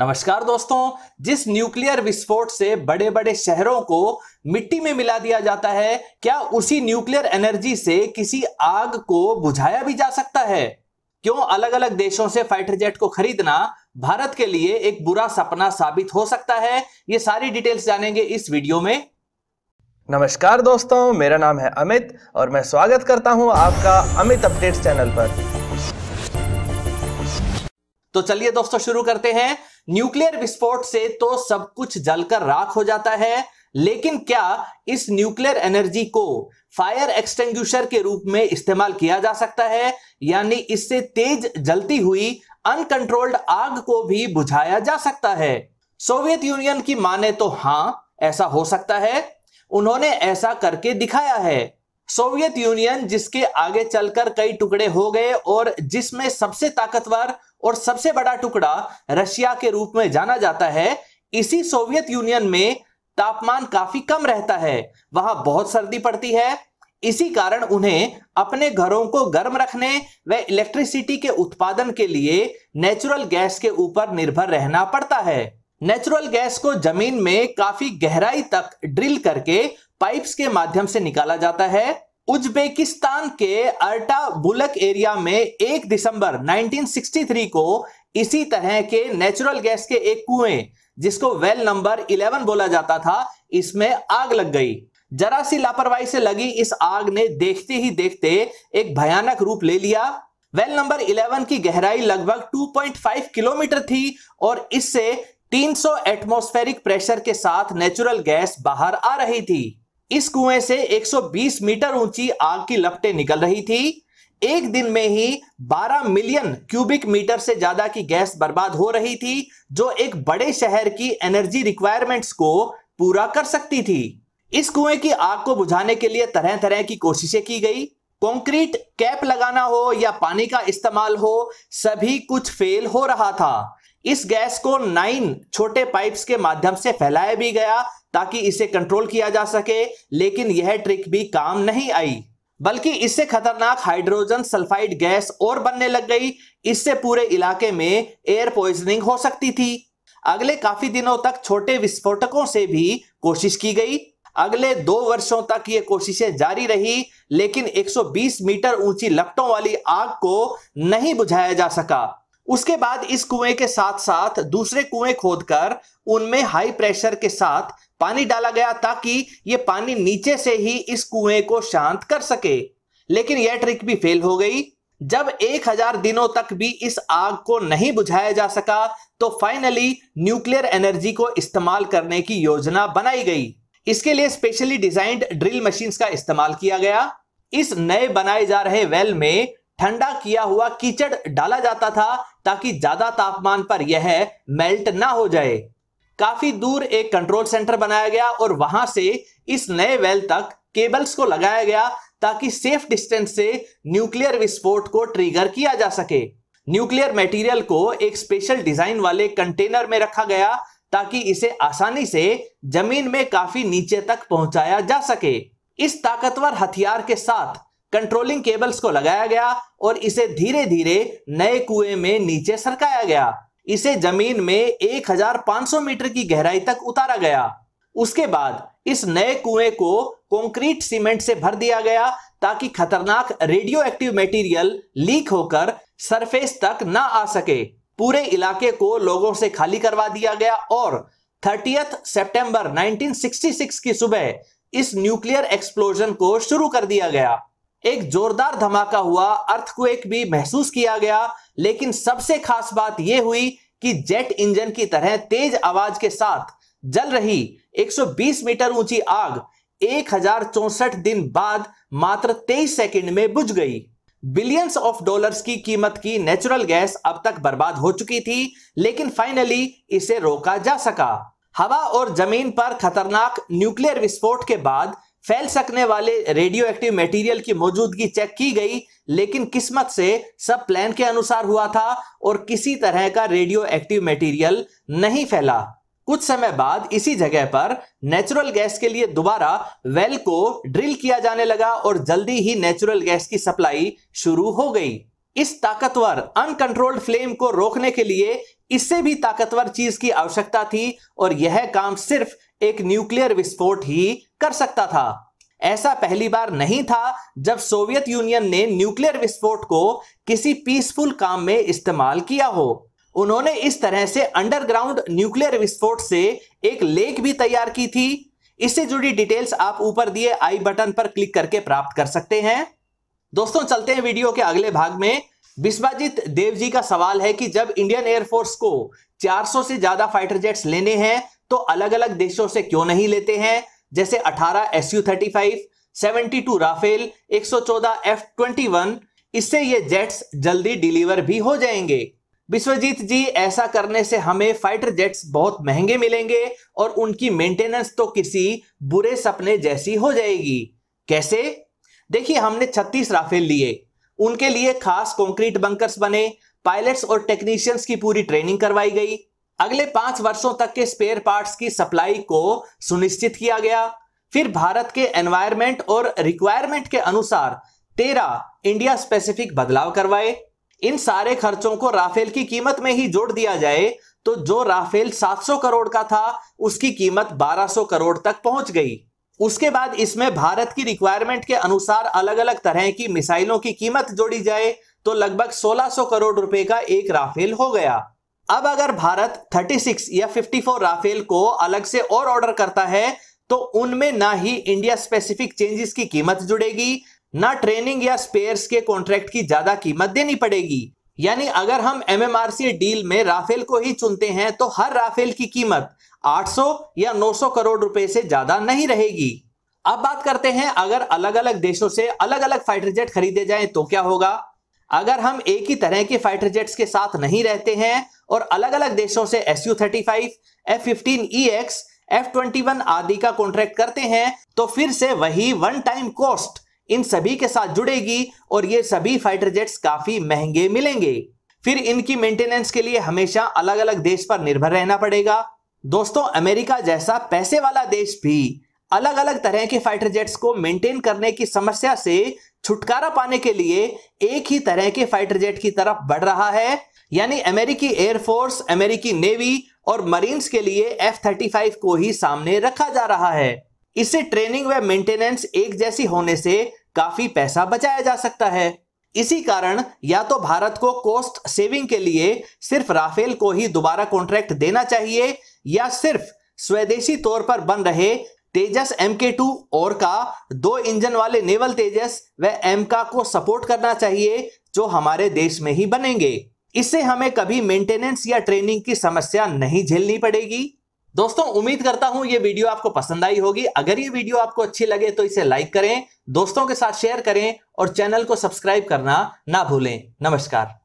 नमस्कार दोस्तों जिस न्यूक्लियर विस्फोट से बड़े बड़े शहरों को मिट्टी में मिला दिया जाता है क्या उसी न्यूक्लियर एनर्जी से किसी आग को बुझाया भी जा सकता है क्यों अलग अलग देशों से फाइटर जेट को खरीदना भारत के लिए एक बुरा सपना साबित हो सकता है ये सारी डिटेल्स जानेंगे इस वीडियो में नमस्कार दोस्तों मेरा नाम है अमित और मैं स्वागत करता हूं आपका अमित अपडेट्स चैनल पर तो चलिए दोस्तों शुरू करते हैं न्यूक्लियर विस्फोट से तो सब कुछ जलकर राख हो जाता है लेकिन क्या इस न्यूक्लियर एनर्जी को फायर एक्सटेंग्यूशर के रूप में इस्तेमाल किया जा सकता है यानी इससे तेज जलती हुई अनकंट्रोल्ड आग को भी बुझाया जा सकता है सोवियत यूनियन की माने तो हां ऐसा हो सकता है उन्होंने ऐसा करके दिखाया है सोवियत यूनियन जिसके आगे चलकर कई टुकड़े हो गए और जिसमें सबसे ताकतवर और सबसे बड़ा टुकड़ा रशिया के रूप में जाना जाता है इसी सोवियत यूनियन में तापमान काफी कम रहता है वहां बहुत सर्दी पड़ती है इसी कारण उन्हें अपने घरों को गर्म रखने व इलेक्ट्रिसिटी के उत्पादन के लिए नेचुरल गैस के ऊपर निर्भर रहना पड़ता है नेचुरल गैस को जमीन में काफी गहराई तक ड्रिल करके पाइप्स के माध्यम से निकाला जाता है उज्बेकिस्तान के अर्टा बुलक एरिया में एक दिसंबर 1963 को इसी तरह के नेचुरल गैस के एक कुएं जिसको वेल नंबर 11 बोला जाता था इसमें आग लग गई जरा सी लापरवाही से लगी इस आग ने देखते ही देखते एक भयानक रूप ले लिया वेल नंबर 11 की गहराई लगभग 2.5 किलोमीटर थी और इससे 300 एटमॉस्फेरिक प्रेशर के साथ नेचुरल गैस बाहर आ रही थी इस कुएं से 120 मीटर ऊंची आग की लपटें निकल रही थी एक दिन में ही 12 मिलियन क्यूबिक मीटर से ज्यादा की गैस बर्बाद हो रही थी जो एक बड़े शहर की एनर्जी रिक्वायरमेंट्स को पूरा कर सकती थी इस कुएं की आग को बुझाने के लिए तरह तरह की कोशिशें की गई कंक्रीट कैप लगाना हो या पानी का इस्तेमाल हो सभी कुछ फेल हो रहा था इस गैस को नाइन छोटे पाइप्स के माध्यम से फैलाया भी गया ताकि इसे कंट्रोल किया जा सके लेकिन यह ट्रिक भी काम नहीं आई बल्कि इससे खतरनाक हाइड्रोजन सल्फाइड गैस और बनने लग गई इससे पूरे इलाके में एयर पॉइजनिंग हो सकती थी अगले काफी दिनों तक छोटे विस्फोटकों से भी कोशिश की गई अगले दो वर्षों तक ये कोशिशें जारी रही लेकिन 120 मीटर ऊंची लपटों वाली आग को नहीं बुझाया जा सका उसके बाद इस कुएं के साथ साथ दूसरे कुएं खोदकर उनमें हाई प्रेशर के साथ पानी डाला गया ताकि ये पानी नीचे से ही इस कुएं को शांत कर सके लेकिन यह ट्रिक भी फेल हो गई जब 1000 दिनों तक भी इस आग को नहीं बुझाया जा सका तो फाइनली न्यूक्लियर एनर्जी को इस्तेमाल करने की योजना बनाई गई इसके लिए स्पेशली डिजाइंड ड्रिल मशीन का इस्तेमाल किया गया इस नए बनाए जा रहे वेल में ठंडा किया हुआ कीचड़ डाला जाता था ताकि ज्यादा तापमान पर यह मेल्ट ना हो जाए काफी दूर एक कंट्रोल सेंटर बनाया गया और वहां से इस नए वेल तक केबल्स को लगाया गया ताकि सेफ डिस्टेंस से न्यूक्लियर विस्फोट को ट्रिगर किया जा सके न्यूक्लियर मटेरियल को एक स्पेशल डिजाइन वाले कंटेनर में रखा गया ताकि इसे आसानी से जमीन में काफी नीचे तक पहुंचाया जा सके इस ताकतवर हथियार के साथ कंट्रोलिंग केबल्स को लगाया गया और इसे धीरे धीरे नए कुएं में नीचे सरकाया गया इसे जमीन में 1500 मीटर की गहराई तक उतारा गया उसके बाद इस नए कुएं को कंक्रीट सीमेंट से भर दिया गया ताकि खतरनाक रेडियो एक्टिव मेटीरियल लीक होकर सरफेस तक ना आ सके पूरे इलाके को लोगों से खाली करवा दिया गया और थर्टीथ सितंबर 1966 की सुबह इस न्यूक्लियर एक्सप्लोजन को शुरू कर दिया गया एक जोरदार धमाका हुआ अर्थक्वेक भी महसूस किया गया लेकिन सबसे खास बात यह हुई कि जेट इंजन की तरह तेज आवाज के साथ जल रही 120 मीटर ऊंची आग एक दिन बाद मात्र 23 सेकंड में बुझ गई बिलियंस ऑफ डॉलर्स की कीमत की नेचुरल गैस अब तक बर्बाद हो चुकी थी लेकिन फाइनली इसे रोका जा सका हवा और जमीन पर खतरनाक न्यूक्लियर विस्फोट के बाद फैल सकने वाले रेडियो एक्टिव मेटीरियल की मौजूदगी चेक की गई लेकिन किस्मत से सब प्लान के अनुसार हुआ था और किसी तरह का रेडियो एक्टिव मेटीरियल नहीं फैला कुछ समय बाद इसी जगह पर नेचुरल गैस के लिए दोबारा वेल को ड्रिल किया जाने लगा और जल्दी ही नेचुरल गैस की सप्लाई शुरू हो गई इस ताकतवर अनकंट्रोल्ड फ्लेम को रोकने के लिए इससे भी ताकतवर चीज की आवश्यकता थी और यह काम सिर्फ एक न्यूक्लियर विस्फोट ही कर सकता था ऐसा पहली बार नहीं था जब सोवियत यूनियन ने न्यूक्लियर विस्फोट को किसी पीसफुल काम में इस्तेमाल किया हो उन्होंने इस तरह से अंडरग्राउंड न्यूक्लियर विस्फोट से एक लेख भी तैयार की थी इससे जुड़ी डिटेल्स आप ऊपर दिए आई बटन पर क्लिक करके प्राप्त कर सकते हैं दोस्तों चलते हैं वीडियो के अगले भाग में विश्वाजीत देव जी का सवाल है कि जब इंडियन एयरफोर्स को 400 से ज्यादा फाइटर जेट्स लेने हैं तो अलग अलग देशों से क्यों नहीं लेते हैं जैसे 18 S U thirty five seventy two Rafale एक सौ चौदह एफ ट्वेंटी वन इससे ये जेट्स जल्दी डिलीवर भी हो जाएंगे विश्वजीत जी ऐसा करने से हमें फाइटर जेट्स बहुत महंगे मिलेंगे और उनकी मेंटेनेंस तो किसी बुरे सपने जैसी हो जाएगी कैसे देखिए हमने 36 राफेल लिए उनके लिए खास कंक्रीट बंकर्स बने पायलट्स और टेक्नीशियंस की पूरी ट्रेनिंग करवाई गई अगले पांच वर्षों तक के स्पेयर पार्ट्स की सप्लाई को सुनिश्चित किया गया फिर भारत के एनवायरमेंट और रिक्वायरमेंट के अनुसार तेरह इंडिया स्पेसिफिक बदलाव करवाए इन सारे खर्चों को राफेल की कीमत में ही जोड़ दिया जाए तो जो राफेल 700 करोड़ का था उसकी कीमत 1200 करोड़ तक पहुंच गई उसके बाद इसमें भारत की रिक्वायरमेंट के अनुसार अलग अलग तरह की मिसाइलों की कीमत जोड़ी जाए तो लगभग 1600 करोड़ रुपए का एक राफेल हो गया अब अगर भारत 36 या 54 राफेल को अलग से और ऑर्डर करता है तो उनमें ना ही इंडिया स्पेसिफिक चेंजेस की कीमत जुड़ेगी ना ट्रेनिंग या स्पेयर्स के कॉन्ट्रैक्ट की ज्यादा कीमत देनी पड़ेगी यानी अगर हम एमएमआरसी डील में राफेल को ही चुनते हैं तो हर राफेल की कीमत 800 या 900 करोड़ रुपए से ज्यादा नहीं रहेगी अब बात करते हैं अगर अलग अलग देशों से अलग अलग फाइटर जेट खरीदे जाए तो क्या होगा अगर हम एक ही तरह के फाइटर जेट्स के साथ नहीं रहते हैं और अलग अलग देशों से S U thirty five F fifteen E X F twenty one आदि का कॉन्ट्रैक्ट करते हैं तो फिर से वही वन टाइम कॉस्ट इन सभी के साथ जुड़ेगी और ये सभी फाइटर जेट्स काफी महंगे मिलेंगे फिर इनकी मेंटेनेंस के लिए हमेशा अलग अलग देश पर निर्भर रहना पड़ेगा दोस्तों अमेरिका जैसा पैसे वाला देश भी अलग अलग तरह के फाइटर जेट्स को मेंटेन करने की समस्या से छुटकारा पाने के लिए एक ही तरह के फाइटर जेट की तरफ बढ़ रहा है यानी अमेरिकी एयरफोर्स अमेरिकी नेवी और मरीन्स के लिए एफ थर्टी फाइव को ही सामने रखा जा रहा है इससे ट्रेनिंग व मेंटेनेंस एक जैसी होने से काफी पैसा बचाया जा सकता है इसी कारण या तो भारत को कॉस्ट सेविंग के लिए सिर्फ राफेल को ही दोबारा कॉन्ट्रैक्ट देना चाहिए या सिर्फ स्वदेशी तौर पर बन रहे तेजस एम के टू और का दो इंजन वाले नेवल तेजस व एम का को सपोर्ट करना चाहिए जो हमारे देश में ही बनेंगे इससे हमें कभी मेंटेनेंस या ट्रेनिंग की समस्या नहीं झेलनी पड़ेगी दोस्तों उम्मीद करता हूं ये वीडियो आपको पसंद आई होगी अगर ये वीडियो आपको अच्छी लगे तो इसे लाइक करें दोस्तों के साथ शेयर करें और चैनल को सब्सक्राइब करना ना भूलें नमस्कार